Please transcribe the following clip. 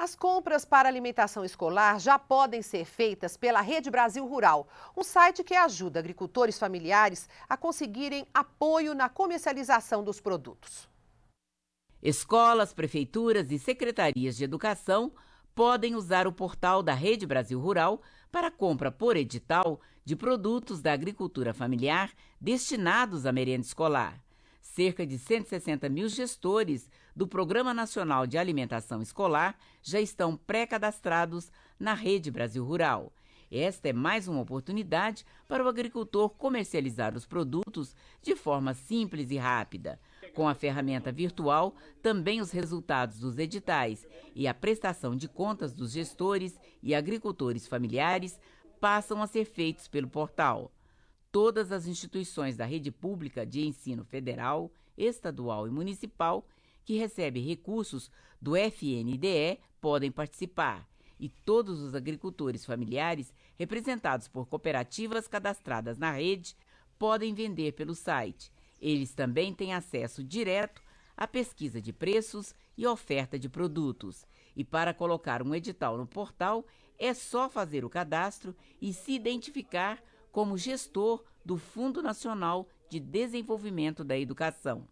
As compras para alimentação escolar já podem ser feitas pela Rede Brasil Rural, um site que ajuda agricultores familiares a conseguirem apoio na comercialização dos produtos. Escolas, prefeituras e secretarias de educação podem usar o portal da Rede Brasil Rural para compra por edital de produtos da agricultura familiar destinados à merenda escolar. Cerca de 160 mil gestores do Programa Nacional de Alimentação Escolar já estão pré-cadastrados na Rede Brasil Rural. Esta é mais uma oportunidade para o agricultor comercializar os produtos de forma simples e rápida. Com a ferramenta virtual, também os resultados dos editais e a prestação de contas dos gestores e agricultores familiares passam a ser feitos pelo portal todas as instituições da rede pública de ensino federal, estadual e municipal que recebem recursos do FNDE podem participar. E todos os agricultores familiares representados por cooperativas cadastradas na rede podem vender pelo site. Eles também têm acesso direto à pesquisa de preços e oferta de produtos. E para colocar um edital no portal, é só fazer o cadastro e se identificar como gestor do Fundo Nacional de Desenvolvimento da Educação